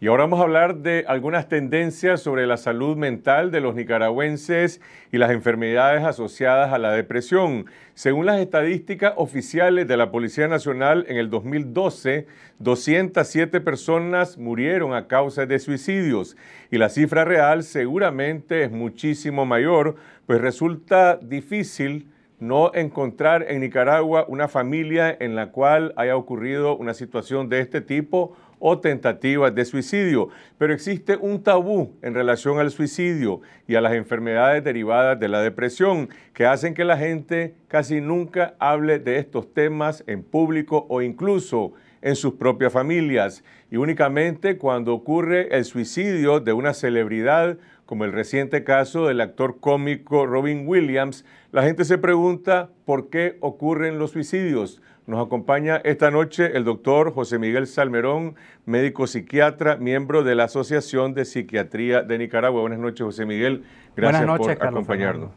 Y ahora vamos a hablar de algunas tendencias sobre la salud mental de los nicaragüenses y las enfermedades asociadas a la depresión. Según las estadísticas oficiales de la Policía Nacional, en el 2012, 207 personas murieron a causa de suicidios y la cifra real seguramente es muchísimo mayor, pues resulta difícil no encontrar en Nicaragua una familia en la cual haya ocurrido una situación de este tipo o tentativas de suicidio, pero existe un tabú en relación al suicidio y a las enfermedades derivadas de la depresión que hacen que la gente casi nunca hable de estos temas en público o incluso en sus propias familias y únicamente cuando ocurre el suicidio de una celebridad como el reciente caso del actor cómico Robin Williams, la gente se pregunta por qué ocurren los suicidios. Nos acompaña esta noche el doctor José Miguel Salmerón, médico psiquiatra, miembro de la Asociación de Psiquiatría de Nicaragua. Buenas noches, José Miguel. Gracias por acompañarnos.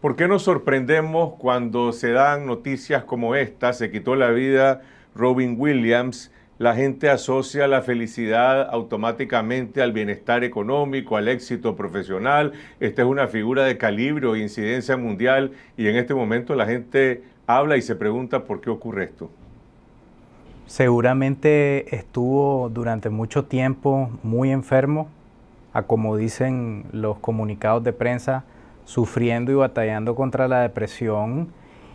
¿Por qué nos sorprendemos cuando se dan noticias como esta? Se quitó la vida Robin Williams la gente asocia la felicidad automáticamente al bienestar económico, al éxito profesional. Esta es una figura de calibre e incidencia mundial y en este momento la gente habla y se pregunta por qué ocurre esto. Seguramente estuvo durante mucho tiempo muy enfermo, a como dicen los comunicados de prensa, sufriendo y batallando contra la depresión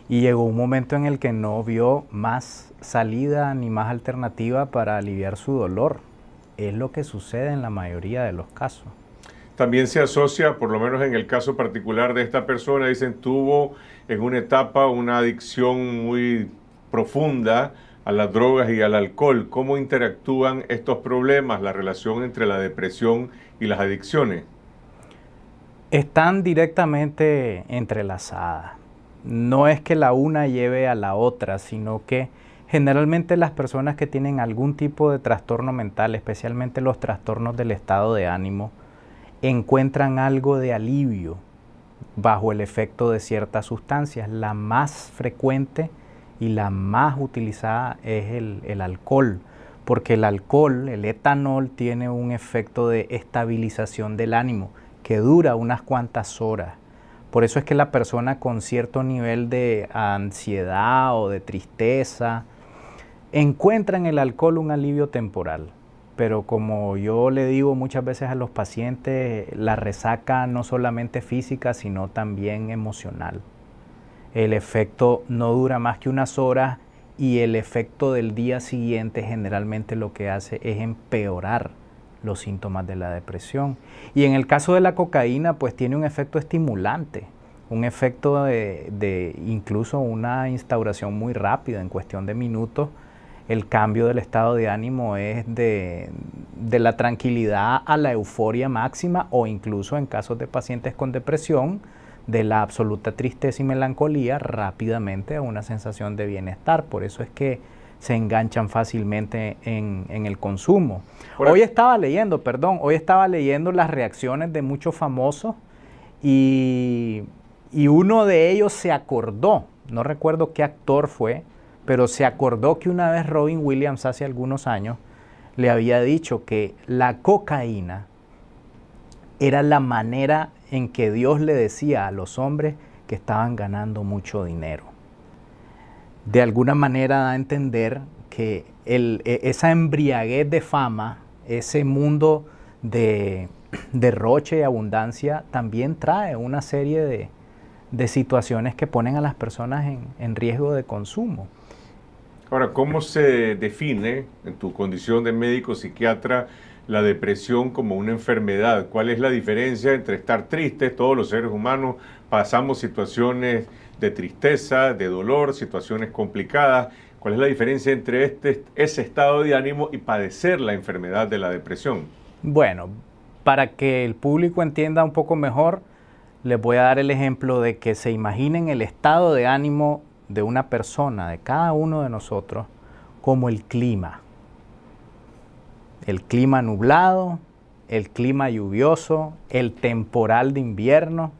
y llegó un momento en el que no vio más salida ni más alternativa para aliviar su dolor. Es lo que sucede en la mayoría de los casos. También se asocia, por lo menos en el caso particular de esta persona, dicen, tuvo en una etapa una adicción muy profunda a las drogas y al alcohol. ¿Cómo interactúan estos problemas, la relación entre la depresión y las adicciones? Están directamente entrelazadas no es que la una lleve a la otra, sino que generalmente las personas que tienen algún tipo de trastorno mental, especialmente los trastornos del estado de ánimo, encuentran algo de alivio bajo el efecto de ciertas sustancias. La más frecuente y la más utilizada es el, alcohol, porque el alcohol, el etanol, tiene un efecto de estabilización del ánimo que dura unas cuantas horas por eso es que la persona con cierto nivel de ansiedad o de tristeza encuentra en el alcohol un alivio temporal. Pero como yo le digo muchas veces a los pacientes, la resaca no solamente física, sino también emocional. El efecto no dura más que unas horas y el efecto del día siguiente generalmente lo que hace es empeorar los síntomas de la depresión. Y en el caso de la cocaína, pues tiene un efecto estimulante, un efecto de, de incluso una instauración muy rápida, en cuestión de minutos, el cambio del estado de ánimo es de, de, la tranquilidad a la euforia máxima o incluso en casos de pacientes con depresión, de la absoluta tristeza y melancolía rápidamente a una sensación de bienestar. Por eso es que se enganchan fácilmente en, el consumo. hoy estaba leyendo, perdón, hoy estaba leyendo las reacciones de muchos famosos y uno de ellos se acordó, no recuerdo qué actor fue, pero se acordó que una vez Robin Williams hace algunos años le había dicho que la cocaína era la manera en que Dios le decía a los hombres que estaban ganando mucho dinero de alguna manera da a entender que e, esa embriaguez de fama, ese mundo de derroche y abundancia, también trae una serie de, situaciones que ponen a las personas en, en riesgo de consumo. Ahora, ¿cómo se define en tu condición de médico psiquiatra la depresión como una enfermedad? ¿Cuál es la diferencia entre estar tristes, todos los seres humanos pasamos situaciones de tristeza, de dolor, situaciones complicadas. ¿Cuál es la diferencia entre este, ese estado de ánimo y padecer la enfermedad de la depresión? Bueno, para que el público entienda un poco mejor, les voy a dar el ejemplo de que se imaginen el estado de ánimo de una persona, de cada uno de nosotros, como el clima. El clima nublado, el clima lluvioso, el temporal de invierno,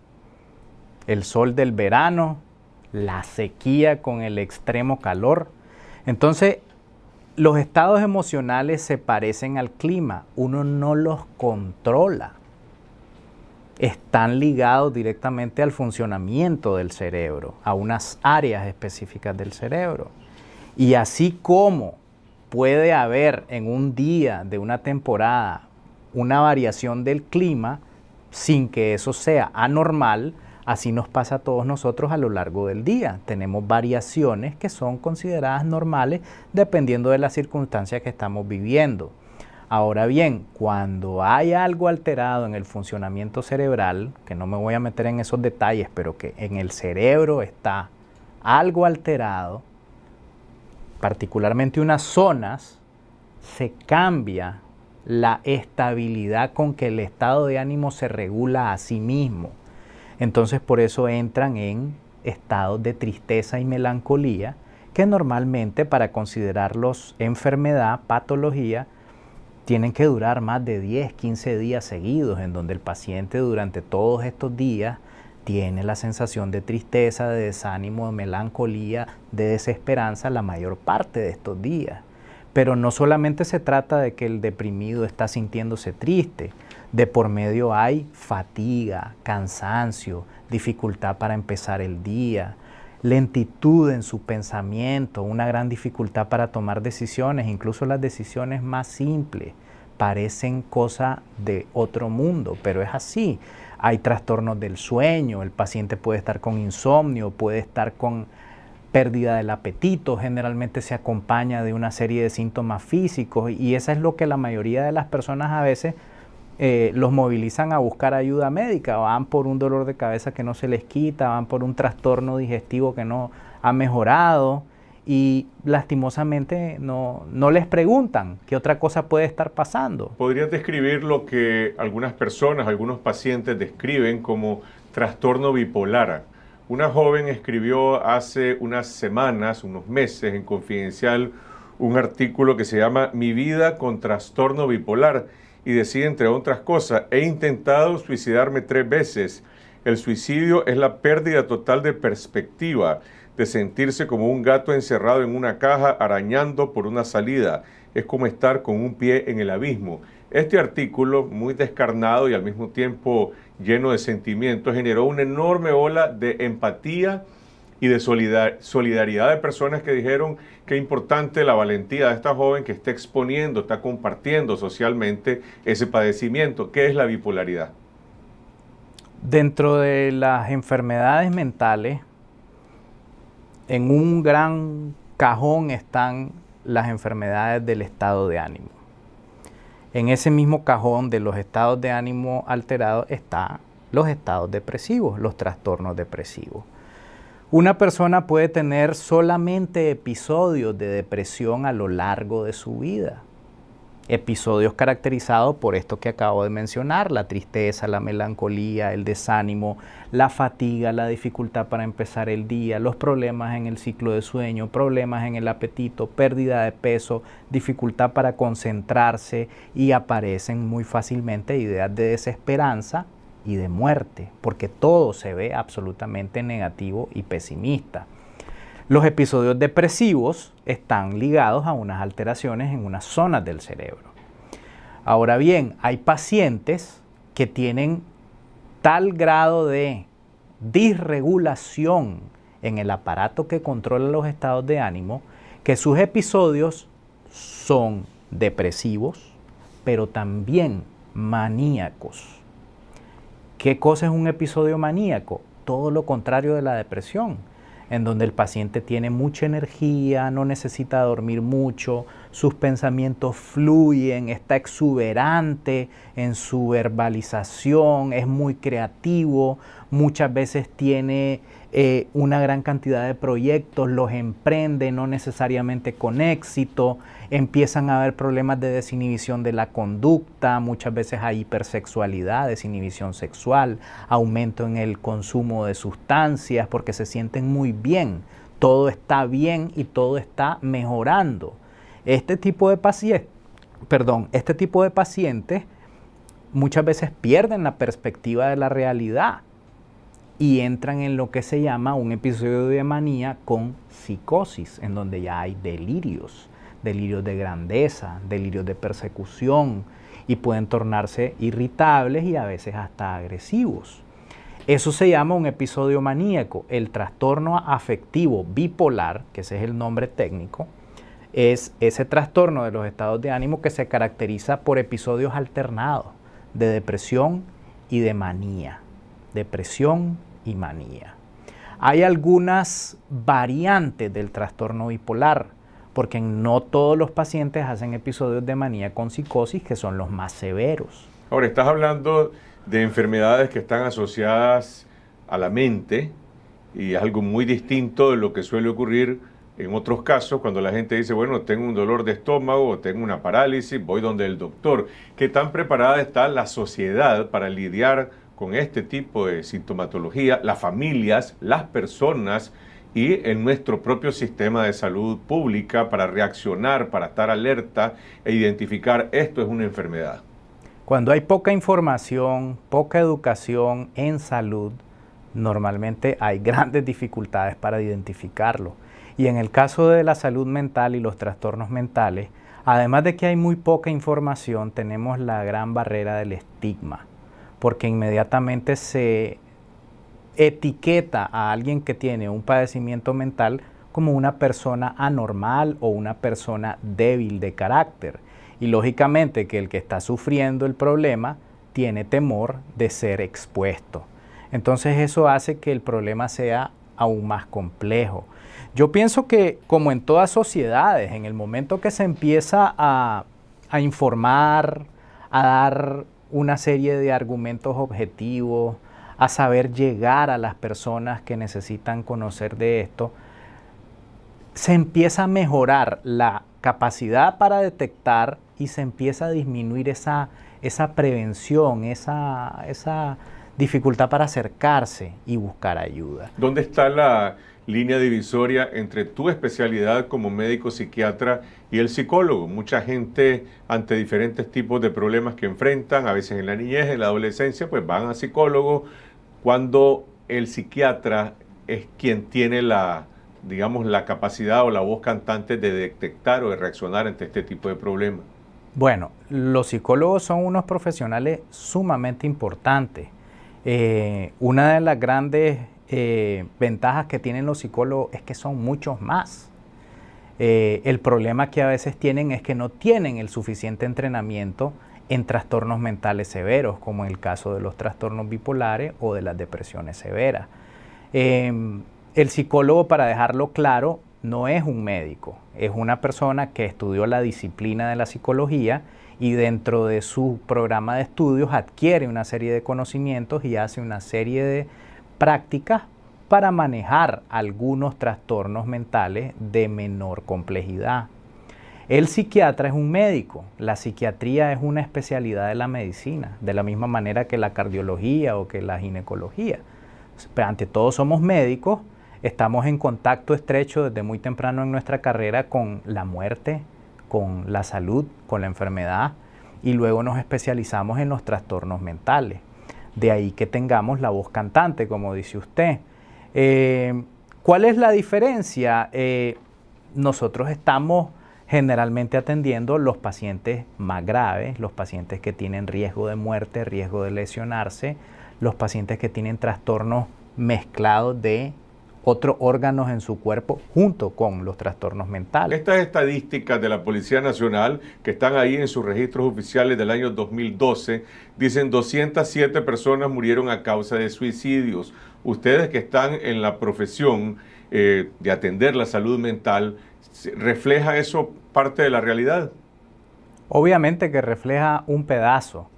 el sol del verano, la sequía con el extremo calor. Entonces, los estados emocionales se parecen al clima, uno no los controla. Están ligados directamente al funcionamiento del cerebro, a unas áreas específicas del cerebro. Y así como puede haber en un día de una temporada una variación del clima sin que eso sea anormal, Así nos pasa a todos nosotros a lo largo del día. Tenemos variaciones que son consideradas normales dependiendo de las circunstancias que estamos viviendo. Ahora bien, cuando hay algo alterado en el funcionamiento cerebral, que no me voy a meter en esos detalles, pero que en el cerebro está algo alterado, particularmente unas zonas, se cambia la estabilidad con que el estado de ánimo se regula a sí mismo. Entonces por eso entran en estados de tristeza y melancolía, que normalmente para considerarlos enfermedad, patología, tienen que durar más de 10, 15 días seguidos, en donde el paciente durante todos estos días tiene la sensación de tristeza, de desánimo, de melancolía, de desesperanza la mayor parte de estos días. Pero no solamente se trata de que el deprimido está sintiéndose triste, de por medio hay fatiga, cansancio, dificultad para empezar el día, lentitud en su pensamiento, una gran dificultad para tomar decisiones, incluso las decisiones más simples parecen cosa de otro mundo, pero es así. Hay trastornos del sueño, el paciente puede estar con insomnio, puede estar con pérdida del apetito, generalmente se acompaña de una serie de síntomas físicos y eso es lo que la mayoría de las personas a veces eh, los movilizan a buscar ayuda médica, van por un dolor de cabeza que no se les quita, van por un trastorno digestivo que no ha mejorado y lastimosamente no, no les preguntan qué otra cosa puede estar pasando. ¿Podrías describir lo que algunas personas, algunos pacientes describen como trastorno bipolar? Una joven escribió hace unas semanas, unos meses en Confidencial, un artículo que se llama Mi vida con trastorno bipolar y decía, entre otras cosas, he intentado suicidarme tres veces. El suicidio es la pérdida total de perspectiva, de sentirse como un gato encerrado en una caja arañando por una salida. Es como estar con un pie en el abismo. Este artículo, muy descarnado y al mismo tiempo lleno de sentimientos, generó una enorme ola de empatía y de solidaridad de personas que dijeron, Qué importante la valentía de esta joven que está exponiendo, está compartiendo socialmente ese padecimiento. ¿Qué es la bipolaridad? Dentro de las enfermedades mentales, en un gran cajón están las enfermedades del estado de ánimo. En ese mismo cajón de los estados de ánimo alterados están los estados depresivos, los trastornos depresivos. Una persona puede tener solamente episodios de depresión a lo largo de su vida. Episodios caracterizados por esto que acabo de mencionar, la tristeza, la melancolía, el desánimo, la fatiga, la dificultad para empezar el día, los problemas en el ciclo de sueño, problemas en el apetito, pérdida de peso, dificultad para concentrarse y aparecen muy fácilmente ideas de desesperanza y de muerte, porque todo se ve absolutamente negativo y pesimista. Los episodios depresivos están ligados a unas alteraciones en unas zonas del cerebro. Ahora bien, hay pacientes que tienen tal grado de disregulación en el aparato que controla los estados de ánimo que sus episodios son depresivos, pero también maníacos. ¿Qué cosa es un episodio maníaco? Todo lo contrario de la depresión, en donde el paciente tiene mucha energía, no necesita dormir mucho, sus pensamientos fluyen, está exuberante en su verbalización, es muy creativo, muchas veces tiene eh, una gran cantidad de proyectos, los emprende, no necesariamente con éxito, empiezan a haber problemas de desinhibición de la conducta, muchas veces hay hipersexualidad, desinhibición sexual, aumento en el consumo de sustancias porque se sienten muy bien, todo está bien y todo está mejorando. Este tipo de pacientes, perdón, este tipo de pacientes muchas veces pierden la perspectiva de la realidad y entran en lo que se llama un episodio de manía con psicosis, en donde ya hay delirios, delirios de grandeza, delirios de persecución y pueden tornarse irritables y a veces hasta agresivos. Eso se llama un episodio maníaco. El trastorno afectivo bipolar, que ese es el nombre técnico, es ese trastorno de los estados de ánimo que se caracteriza por episodios alternados de depresión y de manía depresión y manía. Hay algunas variantes del trastorno bipolar, porque no todos los pacientes hacen episodios de manía con psicosis, que son los más severos. Ahora, estás hablando de enfermedades que están asociadas a la mente y es algo muy distinto de lo que suele ocurrir en otros casos cuando la gente dice, bueno, tengo un dolor de estómago tengo una parálisis, voy donde el doctor. ¿Qué tan preparada está la sociedad para lidiar con este tipo de sintomatología, las familias, las personas y en nuestro propio sistema de salud pública para reaccionar, para estar alerta e identificar esto es una enfermedad. Cuando hay poca información, poca educación en salud, normalmente hay grandes dificultades para identificarlo. Y en el caso de la salud mental y los trastornos mentales, además de que hay muy poca información, tenemos la gran barrera del estigma porque inmediatamente se etiqueta a alguien que tiene un padecimiento mental como una persona anormal o una persona débil de carácter. Y lógicamente que el que está sufriendo el problema tiene temor de ser expuesto. Entonces eso hace que el problema sea aún más complejo. Yo pienso que como en todas sociedades, en el momento que se empieza a, informar, a dar una serie de argumentos objetivos, a saber llegar a las personas que necesitan conocer de esto, se empieza a mejorar la capacidad para detectar y se empieza a disminuir esa, esa prevención, esa, esa dificultad para acercarse y buscar ayuda. ¿Dónde está la línea divisoria entre tu especialidad como médico psiquiatra y el psicólogo. Mucha gente ante diferentes tipos de problemas que enfrentan, a veces en la niñez, en la adolescencia, pues van a psicólogo cuando el psiquiatra es quien tiene la, digamos, la capacidad o la voz cantante de detectar o de reaccionar ante este tipo de problemas. Bueno, los psicólogos son unos profesionales sumamente importantes. Eh, una de las grandes eh, ventajas que tienen los psicólogos es que son muchos más. Eh, el problema que a veces tienen es que no tienen el suficiente entrenamiento en trastornos mentales severos, como en el caso de los trastornos bipolares o de las depresiones severas. Em, el psicólogo, para dejarlo claro, no es un médico, es una persona que estudió la disciplina de la psicología y dentro de su programa de estudios adquiere una serie de conocimientos y hace una serie de prácticas para manejar algunos trastornos mentales de menor complejidad. El psiquiatra es un médico, la psiquiatría es una especialidad de la medicina, de la misma manera que la cardiología o que la ginecología. Pero ante todo somos médicos, estamos en contacto estrecho desde muy temprano en nuestra carrera con la muerte, con la salud, con la enfermedad y luego nos especializamos en los trastornos mentales. De ahí que tengamos la voz cantante, como dice usted. Eh, ¿Cuál es la diferencia? Eh, nosotros estamos generalmente atendiendo los pacientes más graves, los pacientes que tienen riesgo de muerte, riesgo de lesionarse, los pacientes que tienen trastornos mezclados de otros órganos en su cuerpo junto con los trastornos mentales. Estas estadísticas de la Policía Nacional que están ahí en sus registros oficiales del año 2012 dicen 207 personas murieron a causa de suicidios. Ustedes que están en la profesión eh, de atender la salud mental, ¿refleja eso parte de la realidad? Obviamente que refleja un pedazo,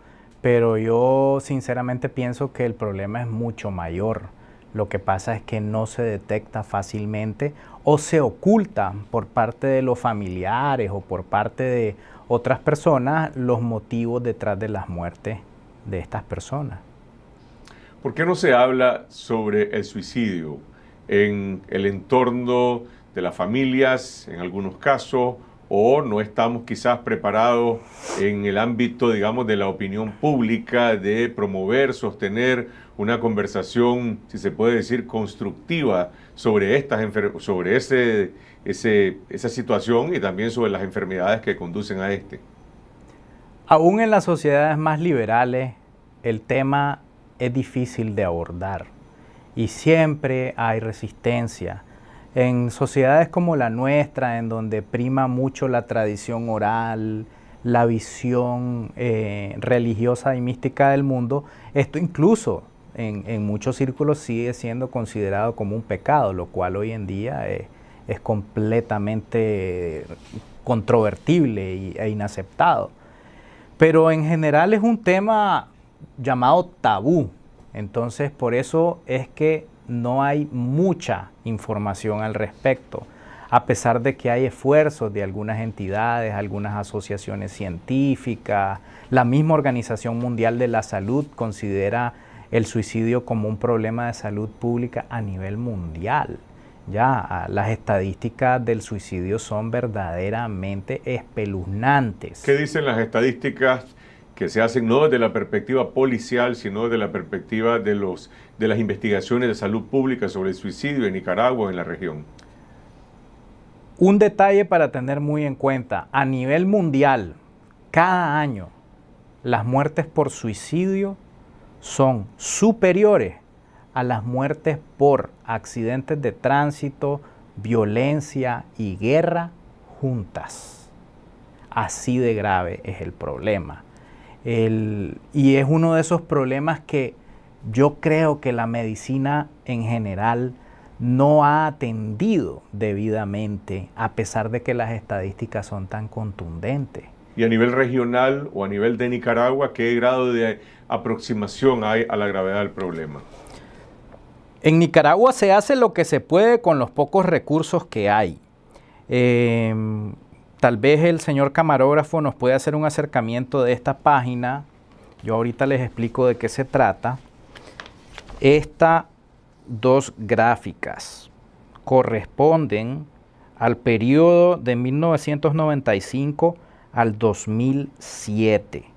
pero yo sinceramente pienso que el problema es mucho mayor lo que pasa es que no se detecta fácilmente o se oculta por parte de los familiares o por parte de otras personas los motivos detrás de las muertes de estas personas. ¿Por qué no se habla sobre el suicidio en el entorno de las familias, en algunos casos, o no estamos quizás preparados en el ámbito, digamos, de la opinión pública de promover, sostener una conversación, si se puede decir, constructiva sobre, estas sobre ese, esa situación y también sobre las enfermedades que conducen a este. Aún en las sociedades más liberales, el tema es difícil de abordar y siempre hay resistencia. En sociedades como la nuestra, en donde prima mucho la tradición oral, la visión eh, religiosa y mística del mundo, esto incluso en, muchos círculos sigue siendo considerado como un pecado, lo cual hoy en día eh, es, completamente controvertible e inaceptado. Pero en general es un tema llamado tabú, entonces por eso es que no hay mucha información al respecto, a pesar de que hay esfuerzos de algunas entidades, algunas asociaciones científicas, la misma Organización Mundial de la Salud considera el suicidio como un problema de salud pública a nivel mundial. Ya, ah, las estadísticas del suicidio son verdaderamente espeluznantes. ¿Qué dicen las estadísticas que se hacen no desde la perspectiva policial, sino desde la perspectiva de, los, de las investigaciones de salud pública sobre el suicidio en Nicaragua, en la región? Un detalle para tener muy en cuenta, a nivel mundial, cada año las muertes por suicidio son superiores a las muertes por accidentes de tránsito, violencia y guerra juntas. Así de grave es el problema. y es uno de esos problemas que yo creo que la medicina en general no ha atendido debidamente, a pesar de que las estadísticas son tan contundentes. Y a nivel regional o a nivel de Nicaragua, ¿qué grado de, aproximación hay a la gravedad del problema? En Nicaragua se hace lo que se puede con los pocos recursos que hay. Em, tal vez el señor camarógrafo nos puede hacer un acercamiento de esta página. Yo ahorita les explico de qué se trata. Estas dos gráficas corresponden al periodo de 1995 al 2007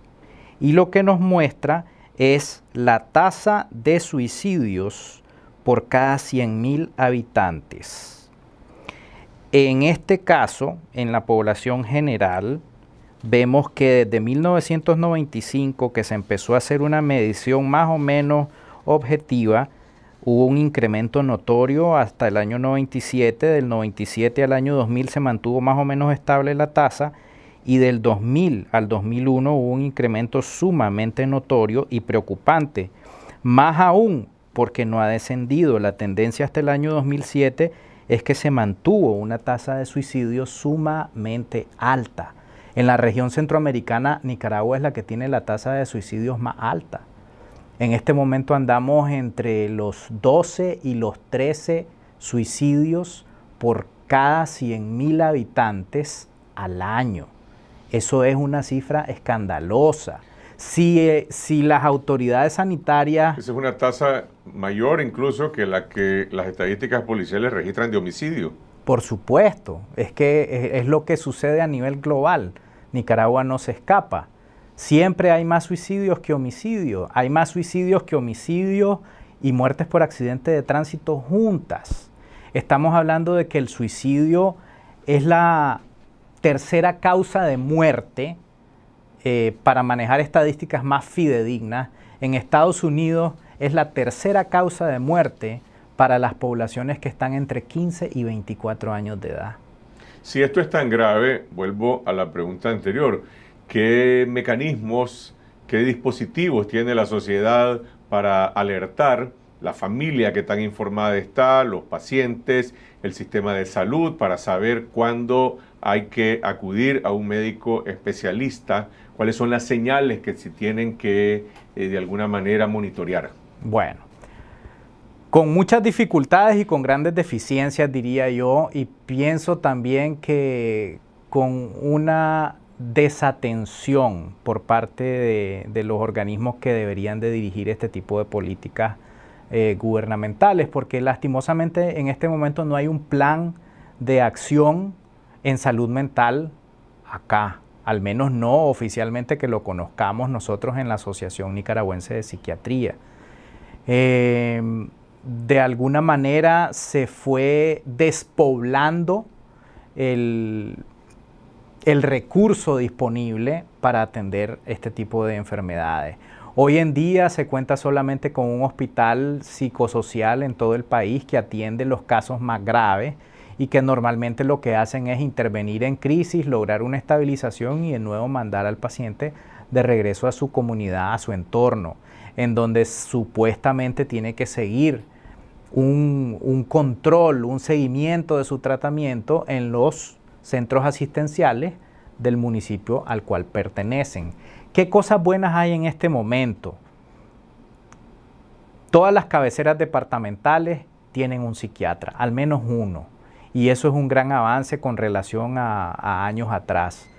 y lo que nos muestra es la tasa de suicidios por cada 100.000 habitantes. En este caso, en la población general, vemos que desde 1995 que se empezó a hacer una medición más o menos objetiva, hubo un incremento notorio hasta el año 97, del 97 al año 2000 se mantuvo más o menos estable la tasa, y del 2000 al 2001 hubo un incremento sumamente notorio y preocupante, más aún porque no ha descendido. La tendencia hasta el año 2007 es que se mantuvo una tasa de suicidio sumamente alta. En la región centroamericana, Nicaragua es la que tiene la tasa de suicidios más alta. En este momento andamos entre los 12 y los 13 suicidios por cada 100.000 habitantes al año. Eso es una cifra escandalosa. Si, eh, si las autoridades sanitarias... Esa es una tasa mayor incluso que la que las estadísticas policiales registran de homicidio. Por supuesto, es que es lo que sucede a nivel global. Nicaragua no se escapa. Siempre hay más suicidios que homicidios. Hay más suicidios que homicidios y muertes por accidente de tránsito juntas. Estamos hablando de que el suicidio es la tercera causa de muerte eh, para manejar estadísticas más fidedignas. En Estados Unidos es la tercera causa de muerte para las poblaciones que están entre 15 y 24 años de edad. Si esto es tan grave, vuelvo a la pregunta anterior, ¿qué mecanismos, qué dispositivos tiene la sociedad para alertar la familia que tan informada está, los pacientes, el sistema de salud, para saber cuándo hay que acudir a un médico especialista, cuáles son las señales que se tienen que eh, de alguna manera monitorear. Bueno, con muchas dificultades y con grandes deficiencias, diría yo, y pienso también que con una desatención por parte de, de los organismos que deberían de dirigir este tipo de políticas eh, gubernamentales, porque lastimosamente en este momento no hay un plan de acción en salud mental acá, al menos no oficialmente que lo conozcamos nosotros en la Asociación Nicaragüense de Psiquiatría. Em, de alguna manera se fue despoblando el, el recurso disponible para atender este tipo de enfermedades. Hoy en día se cuenta solamente con un hospital psicosocial en todo el país que atiende los casos más graves y que normalmente lo que hacen es intervenir en crisis, lograr una estabilización y de nuevo mandar al paciente de regreso a su comunidad, a su entorno, en donde supuestamente tiene que seguir un, un control, un seguimiento de su tratamiento en los centros asistenciales del municipio al cual pertenecen. ¿Qué cosas buenas hay en este momento? Todas las cabeceras departamentales tienen un psiquiatra, al menos uno. Y eso es un gran avance con relación a, años atrás.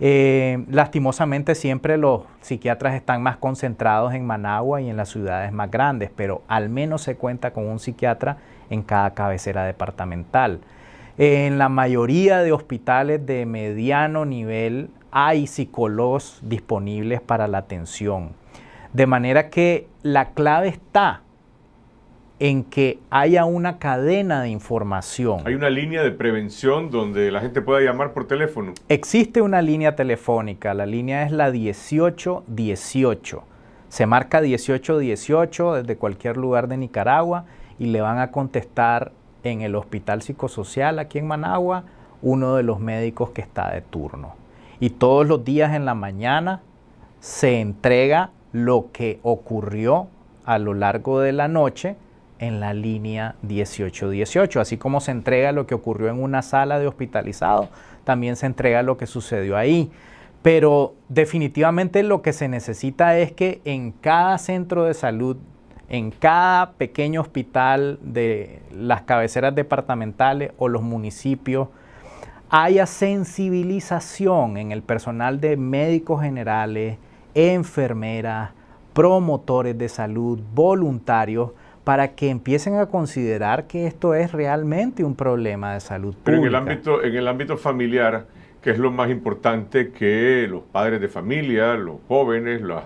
Eh, lastimosamente siempre los psiquiatras están más concentrados en Managua y en las ciudades más grandes, pero al menos se cuenta con un psiquiatra en cada cabecera departamental. En la mayoría de hospitales de mediano nivel hay psicólogos disponibles para la atención. De manera que la clave está en que haya una cadena de información. Hay una línea de prevención donde la gente pueda llamar por teléfono. Existe una línea telefónica, la línea es la 1818. Se marca 1818 desde cualquier lugar de Nicaragua y le van a contestar en el Hospital Psicosocial aquí en Managua uno de los médicos que está de turno. Y todos los días en la mañana se entrega lo que ocurrió a lo largo de la noche en la línea 1818. Así como se entrega lo que ocurrió en una sala de hospitalizado, también se entrega lo que sucedió ahí. Pero definitivamente lo que se necesita es que en cada centro de salud en cada pequeño hospital de las cabeceras departamentales o los municipios haya sensibilización en el personal de médicos generales, enfermeras, promotores de salud, voluntarios, para que empiecen a considerar que esto es realmente un problema de salud pública. en el ámbito familiar, que es lo más importante que los padres de familia, los jóvenes, las,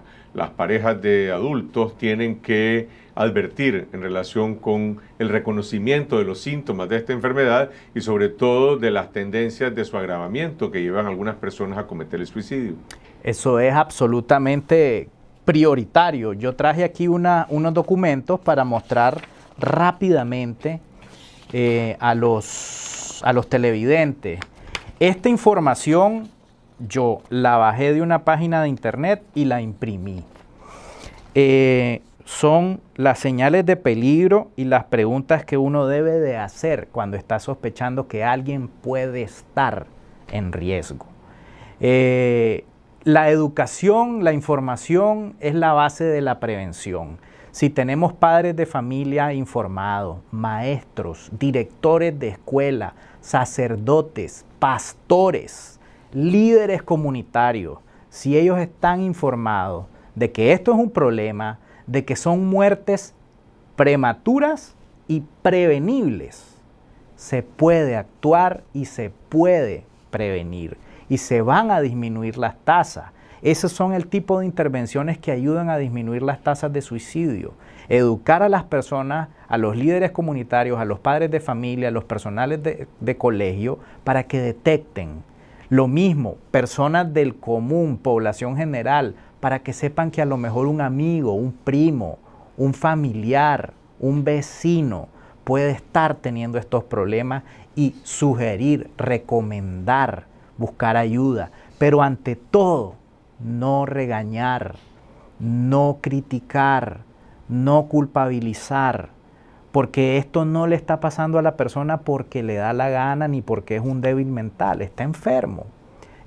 parejas de adultos tienen que advertir en relación con el reconocimiento de los síntomas de esta enfermedad y sobre todo de las tendencias de su agravamiento que llevan a algunas personas a cometer el suicidio. Eso es absolutamente prioritario. Yo traje aquí unos documentos para mostrar rápidamente eh, a, los, a los televidentes esta información yo la bajé de una página de internet y la imprimí. Eh, son las señales de peligro y las preguntas que uno debe de hacer cuando está sospechando que alguien puede estar en riesgo. Eh, la educación, la información es la base de la prevención. Si tenemos padres de familia informados, maestros, directores de escuela, sacerdotes, pastores, líderes comunitarios, si ellos están informados de que esto es un problema, de que son muertes prematuras y prevenibles, se puede actuar y se puede prevenir y se van a disminuir las tasas. Esos son el tipo de intervenciones que ayudan a disminuir las tasas de suicidio. Educar a las personas a los líderes comunitarios, a los padres de familia, a los personales de, colegio, para que detecten lo mismo, personas del común, población general, para que sepan que a lo mejor un amigo, un primo, un familiar, un vecino puede estar teniendo estos problemas y sugerir, recomendar, buscar ayuda. Pero ante todo, no regañar, no criticar, no culpabilizar, porque esto no le está pasando a la persona porque le da la gana ni porque es un débil mental, está enfermo,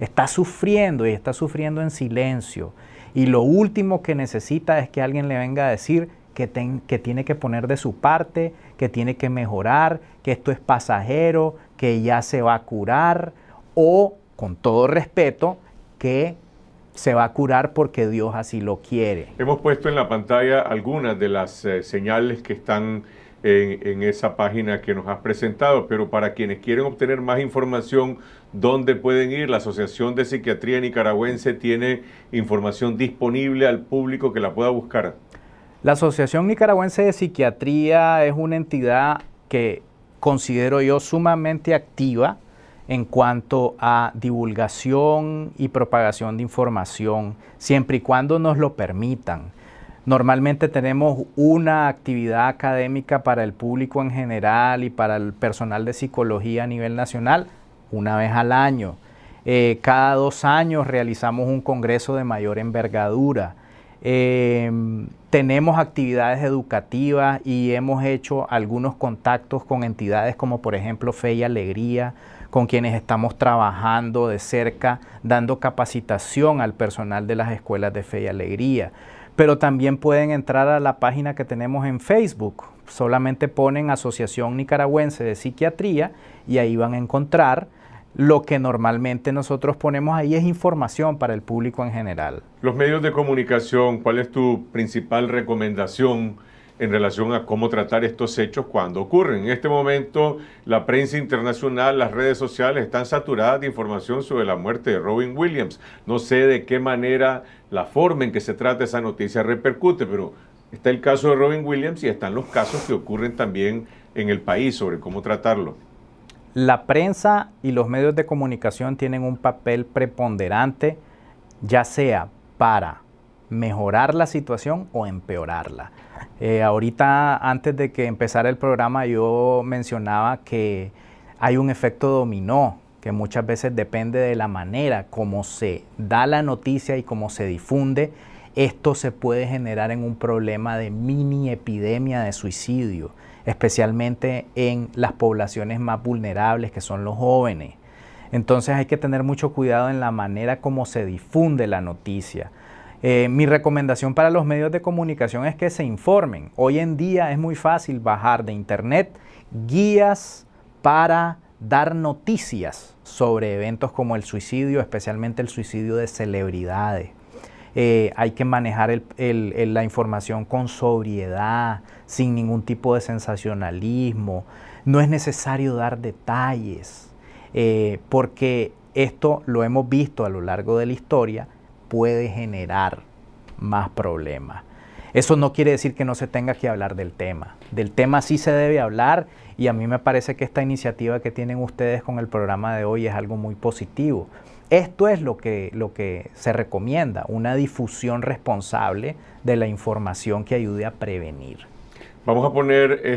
está sufriendo y está sufriendo en silencio. Y lo último que necesita es que alguien le venga a decir que, tiene que poner de su parte, que tiene que mejorar, que esto es pasajero, que ya se va a curar o, con todo respeto, que se va a curar porque Dios así lo quiere. Hemos puesto en la pantalla algunas de las eh, señales que están en, esa página que nos has presentado. Pero para quienes quieren obtener más información, ¿dónde pueden ir? La Asociación de Psiquiatría Nicaragüense tiene información disponible al público que la pueda buscar. La Asociación Nicaragüense de Psiquiatría es una entidad que considero yo sumamente activa en cuanto a divulgación y propagación de información, siempre y cuando nos lo permitan. Normalmente tenemos una actividad académica para el público en general y para el personal de psicología a nivel nacional una vez al año. Eh, cada dos años realizamos un congreso de mayor envergadura. Em, tenemos actividades educativas y hemos hecho algunos contactos con entidades como por ejemplo Fe y Alegría, con quienes estamos trabajando de cerca, dando capacitación al personal de las escuelas de Fe y Alegría pero también pueden entrar a la página que tenemos en Facebook. Solamente ponen Asociación Nicaragüense de Psiquiatría y ahí van a encontrar lo que normalmente nosotros ponemos ahí es información para el público en general. Los medios de comunicación, ¿cuál es tu principal recomendación? en relación a cómo tratar estos hechos cuando ocurren. En este momento, la prensa internacional, las redes sociales están saturadas de información sobre la muerte de Robin Williams. No sé de qué manera la forma en que se trata esa noticia repercute, pero está el caso de Robin Williams y están los casos que ocurren también en el país sobre cómo tratarlo. La prensa y los medios de comunicación tienen un papel preponderante, ya sea para mejorar la situación o empeorarla. Eh, ahorita, antes de que empezara el programa, yo mencionaba que hay un efecto dominó, que muchas veces depende de la manera como se da la noticia y cómo se difunde. Esto se puede generar en un problema de mini epidemia de suicidio, especialmente en las poblaciones más vulnerables, que son los jóvenes. Entonces hay que tener mucho cuidado en la manera como se difunde la noticia eh, mi recomendación para los medios de comunicación es que se informen. Hoy en día es muy fácil bajar de internet guías para dar noticias sobre eventos como el suicidio, especialmente el suicidio de celebridades. Eh, hay que manejar la información con sobriedad, sin ningún tipo de sensacionalismo. No es necesario dar detalles, eh, porque esto lo hemos visto a lo largo de la historia, puede generar más problemas. Eso no quiere decir que no se tenga que hablar del tema. Del tema sí se debe hablar y a mí me parece que esta iniciativa que tienen ustedes con el programa de hoy es algo muy positivo. Esto es lo que, lo que se recomienda, una difusión responsable de la información que ayude a prevenir. Vamos a poner eh,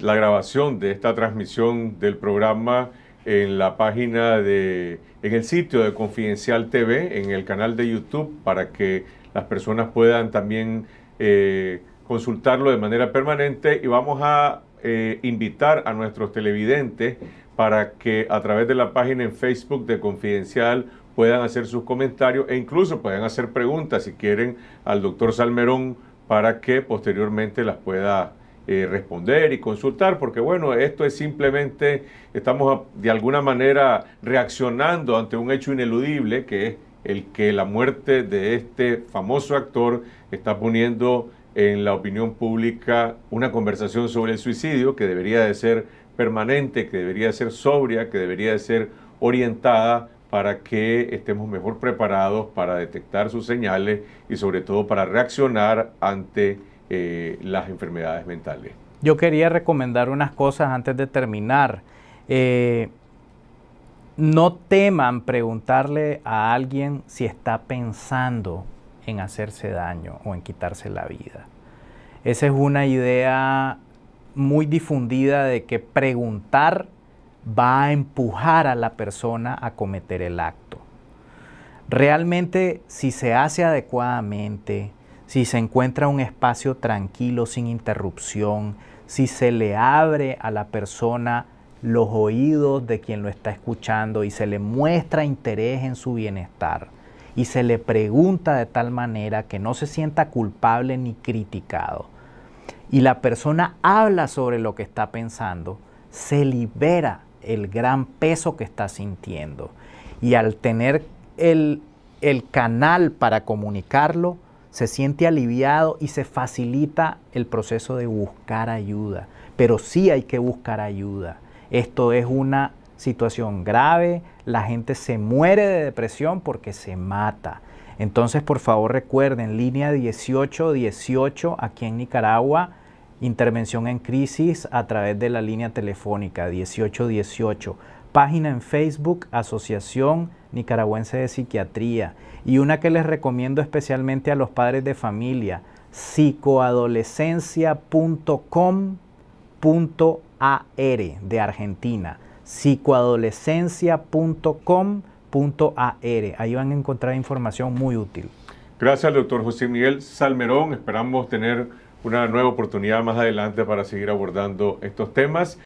la grabación de esta transmisión del programa en la página de, en el sitio de Confidencial TV, en el canal de YouTube, para que las personas puedan también eh, consultarlo de manera permanente y vamos a eh, invitar a nuestros televidentes para que a través de la página en Facebook de Confidencial puedan hacer sus comentarios e incluso puedan hacer preguntas si quieren al doctor Salmerón para que posteriormente las pueda eh, responder y consultar, porque bueno, esto es simplemente, estamos de alguna manera reaccionando ante un hecho ineludible que es el que la muerte de este famoso actor está poniendo en la opinión pública una conversación sobre el suicidio que debería de ser permanente, que debería de ser sobria, que debería de ser orientada para que estemos mejor preparados para detectar sus señales y sobre todo para reaccionar ante eh, las enfermedades mentales. Yo quería recomendar unas cosas antes de terminar. Eh, no teman preguntarle a alguien si está pensando en hacerse daño o en quitarse la vida. Esa es una idea muy difundida de que preguntar va a empujar a la persona a cometer el acto. Realmente, si se hace adecuadamente, si se encuentra un espacio tranquilo, sin interrupción, si se le abre a la persona los oídos de quien lo está escuchando y se le muestra interés en su bienestar y se le pregunta de tal manera que no se sienta culpable ni criticado y la persona habla sobre lo que está pensando, se libera el gran peso que está sintiendo y al tener el, el canal para comunicarlo, se siente aliviado y se facilita el proceso de buscar ayuda. Pero sí hay que buscar ayuda. Esto es una situación grave, la gente se muere de depresión porque se mata. Entonces, por favor, recuerden, línea 1818 aquí en Nicaragua, intervención en crisis a través de la línea telefónica 1818 página en Facebook Asociación Nicaragüense de Psiquiatría y una que les recomiendo especialmente a los padres de familia, psicoadolescencia.com.ar de Argentina, psicoadolescencia.com.ar. Ahí van a encontrar información muy útil. Gracias, doctor José Miguel Salmerón. Esperamos tener una nueva oportunidad más adelante para seguir abordando estos temas.